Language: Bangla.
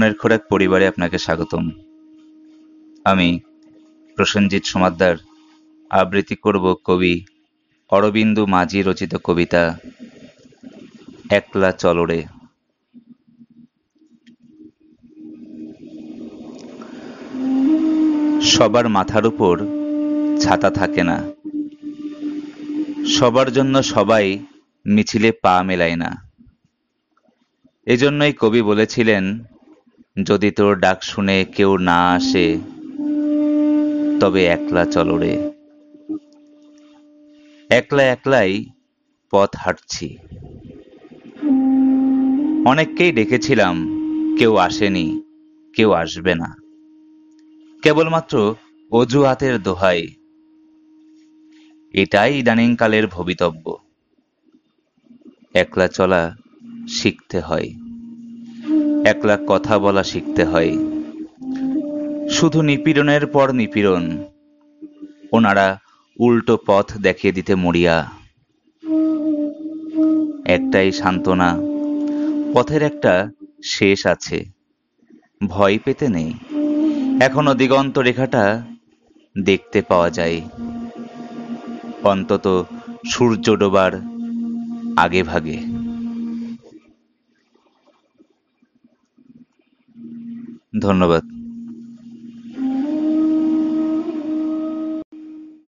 মনের খোরাক পরিবারে আপনাকে স্বাগতম আমি প্রসেনজিৎ সমাদ্দার আবৃত্তি করব কবি অরবিন্দু মাঝি রচিত কবিতা একলা চলরে সবার মাথার উপর ছাতা থাকে না সবার জন্য সবাই মিছিলে পা মেলায় না এজন্যই কবি বলেছিলেন যদি তোর ডাক শুনে কেউ না আসে তবে একলা চলো রে একলা একলাই পথ হাঁটছি অনেককেই ডেকেছিলাম কেউ আসেনি কেউ আসবে না কেবলমাত্র অজুহাতের দোহাই এটাই ইদানিং কালের ভবিতব্য একলা চলা শিখতে হয় একলা কথা বলা শিখতে হয় শুধু নিপীড়নের পর নিপীড়ন ওনারা উল্টো পথ দেখিয়ে দিতে মরিয়া একটাই সান্ত্বনা পথের একটা শেষ আছে ভয় পেতে নেই এখনো দিগন্ত রেখাটা দেখতে পাওয়া যায় অন্তত সূর্য ডোবার আগে ভাগে ধন্যবাদ